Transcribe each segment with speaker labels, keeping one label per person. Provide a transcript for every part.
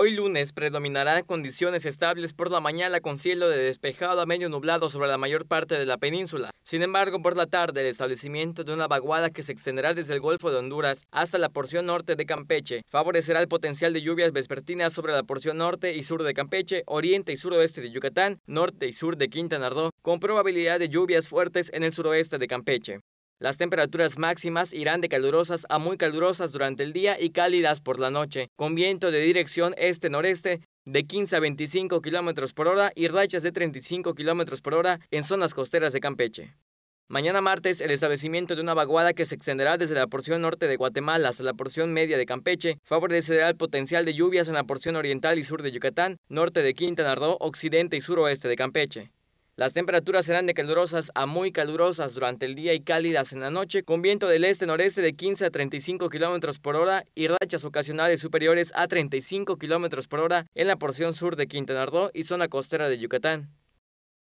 Speaker 1: Hoy lunes predominarán condiciones estables por la mañana con cielo de despejado a medio nublado sobre la mayor parte de la península. Sin embargo, por la tarde el establecimiento de una vaguada que se extenderá desde el Golfo de Honduras hasta la porción norte de Campeche favorecerá el potencial de lluvias vespertinas sobre la porción norte y sur de Campeche, oriente y suroeste de Yucatán, norte y sur de Quintana Roo, con probabilidad de lluvias fuertes en el suroeste de Campeche. Las temperaturas máximas irán de calurosas a muy calurosas durante el día y cálidas por la noche, con viento de dirección este-noreste de 15 a 25 km por hora y rachas de 35 km por hora en zonas costeras de Campeche. Mañana martes, el establecimiento de una vaguada que se extenderá desde la porción norte de Guatemala hasta la porción media de Campeche favorecerá el potencial de lluvias en la porción oriental y sur de Yucatán, norte de Quintana Roo, occidente y suroeste de Campeche. Las temperaturas serán de calurosas a muy calurosas durante el día y cálidas en la noche, con viento del este-noreste de 15 a 35 kilómetros por hora y rachas ocasionales superiores a 35 kilómetros por hora en la porción sur de Quintana Roo y zona costera de Yucatán.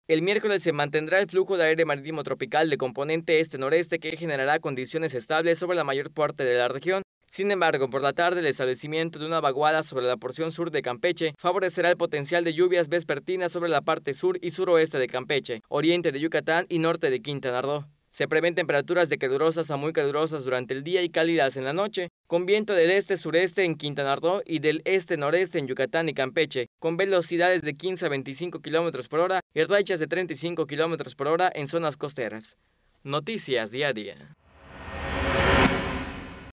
Speaker 1: El miércoles se mantendrá el flujo de aire marítimo tropical de componente este-noreste que generará condiciones estables sobre la mayor parte de la región, sin embargo, por la tarde el establecimiento de una vaguada sobre la porción sur de Campeche favorecerá el potencial de lluvias vespertinas sobre la parte sur y suroeste de Campeche, oriente de Yucatán y norte de Quintana Roo. Se prevén temperaturas de calurosas a muy calurosas durante el día y cálidas en la noche, con viento del este-sureste en Quintana Roo y del este-noreste en Yucatán y Campeche, con velocidades de 15 a 25 km por hora y rachas de 35 km por hora en zonas costeras. Noticias día a día.